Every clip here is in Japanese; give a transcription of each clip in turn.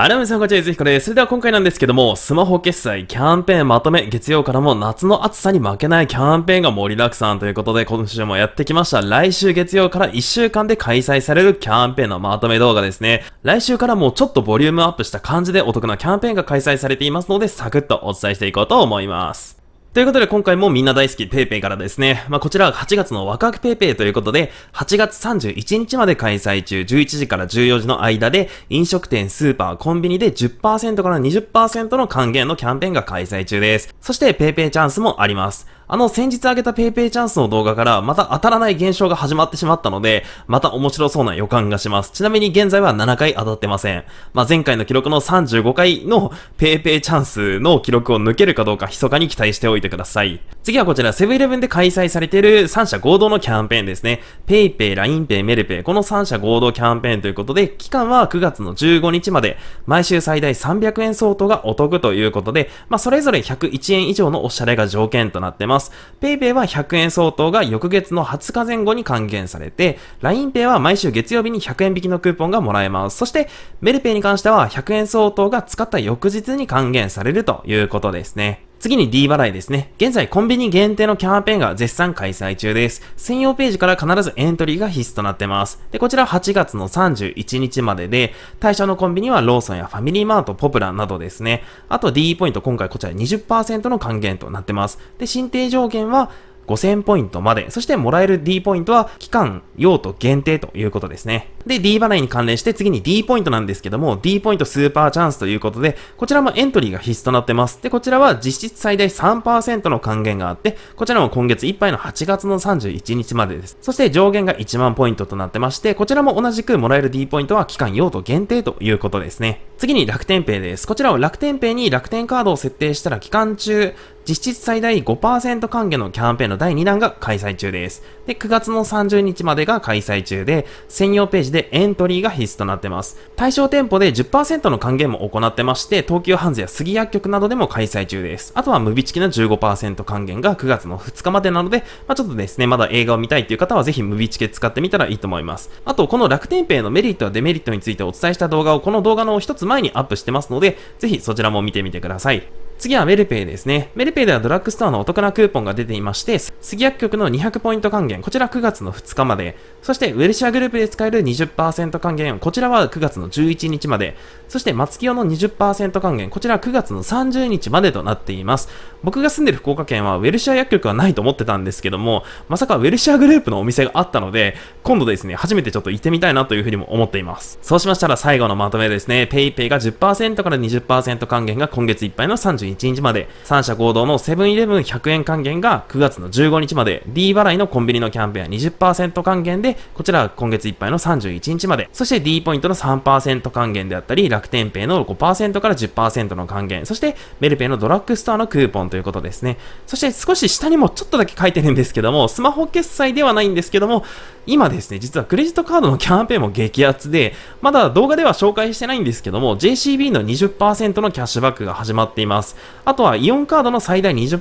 アナウンサんこちら、ゆずひこです。それでは今回なんですけども、スマホ決済キャンペーンまとめ、月曜からも夏の暑さに負けないキャンペーンが盛りだくさんということで、今週もやってきました。来週月曜から1週間で開催されるキャンペーンのまとめ動画ですね。来週からもうちょっとボリュームアップした感じでお得なキャンペーンが開催されていますので、サクッとお伝えしていこうと思います。ということで今回もみんな大好き PayPay からですね、まあ、こちらは8月のワクワク PayPay ということで、8月31日まで開催中、11時から14時の間で、飲食店、スーパー、コンビニで10%から20%の還元のキャンペーンが開催中です。そして PayPay チャンスもあります。あの先日あげた PayPay チャンスの動画からまた当たらない現象が始まってしまったので、また面白そうな予感がします。ちなみに現在は7回当たってません。まあ、前回の記録の35回の PayPay チャンスの記録を抜けるかどうか密かに期待しておいてください。次はこちら、セブンイレブンで開催されている3社合同のキャンペーンですね。PayPay、LINEPay、メルペイ、この3社合同キャンペーンということで、期間は9月の15日まで、毎週最大300円相当がお得ということで、まあ、それぞれ101円以上のおしゃれが条件となってます。ます。PayPay は100円相当が翌月の20日前後に還元されて、LINEPay は毎週月曜日に100円引きのクーポンがもらえます。そして、メルペイに関しては100円相当が使った翌日に還元されるということですね。次に D 払いですね。現在コンビニ限定のキャンペーンが絶賛開催中です。専用ページから必ずエントリーが必須となってます。で、こちら8月の31日までで、対象のコンビニはローソンやファミリーマート、ポプラなどですね。あと D ポイント今回こちら20%の還元となってます。で、申請上限は5000ポイントまで、そしてもらえる D ポイントは期間用途限定ということですね。で、D 払いに関連して次に D ポイントなんですけども、D ポイントスーパーチャンスということで、こちらもエントリーが必須となってます。で、こちらは実質最大3%の還元があって、こちらも今月いっぱいの8月の31日までです。そして上限が1万ポイントとなってまして、こちらも同じくもらえる D ポイントは期間用途限定ということですね。次に楽天ペイです。こちらは楽天ペイに楽天カードを設定したら期間中、実質最大5%還元のキャンペーンの第2弾が開催中です。で、9月の30日までが開催中で、専用ページでエントリーが必須となってます。対象店舗で10%の還元も行ってまして、東急ハンズや杉薬局などでも開催中です。あとは無備チケの15%還元が9月の2日までなので、まあ、ちょっとですね、まだ映画を見たいっていう方はぜひ無備チケ使ってみたらいいと思います。あと、この楽天ペイのメリットやデメリットについてお伝えした動画をこの動画の一つ前にアップしてますので、ぜひそちらも見てみてください。次はメルペイですね。メルペイではドラッグストアのお得なクーポンが出ていまして、杉薬局の200ポイント還元、こちら9月の2日まで。そして、ウェルシアグループで使える20%還元、こちらは9月の11日まで。そして、松清の20%還元、こちら9月の30日までとなっています。僕が住んでる福岡県は、ウェルシア薬局はないと思ってたんですけども、まさかウェルシアグループのお店があったので、今度ですね、初めてちょっと行ってみたいなというふうにも思っています。そうしましたら、最後のまとめですね。PayPay が10%から20%還元が今月いっぱいの31 31日まで、三社合同のセブンイレブン100円還元が9月の15日まで、D 払いのコンビニのキャンペーンは20%還元で、こちらは今月いっぱいの31日まで、そして D ポイントの3%還元であったり、楽天ペイの5%から10%の還元、そしてメルペイのドラッグストアのクーポンということですね。そして少し下にもちょっとだけ書いてるんですけども、スマホ決済ではないんですけども、今ですね、実はクレジットカードのキャンペーンも激アツで、まだ動画では紹介してないんですけども、JCB の20%のキャッシュバックが始まっています。あとはイオンカードの最大20%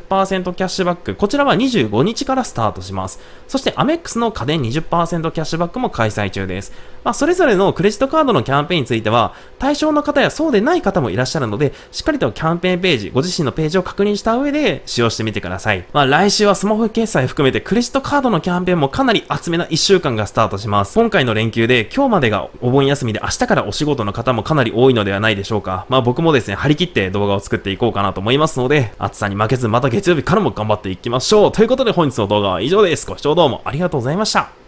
キャッシュバック、こちらは25日からスタートします。そしてアメックスの家電20%キャッシュバックも開催中です。まあ、それぞれのクレジットカードのキャンペーンについては、対象の方やそうでない方もいらっしゃるので、しっかりとキャンペーンページ、ご自身のページを確認した上で使用してみてください。まあ、来週はスマホ決済含めてクレジットカードのキャンペーンもかなり厚めな1週間がスタートします。今回の連休で今日までがお盆休みで明日からお仕事の方もかなり多いのではないでしょうか。まあ僕もですね、張り切って動画を作っていこうかななと思いますので、暑さに負けずまた月曜日からも頑張っていきましょう。ということで本日の動画は以上です。ご視聴どうもありがとうございました。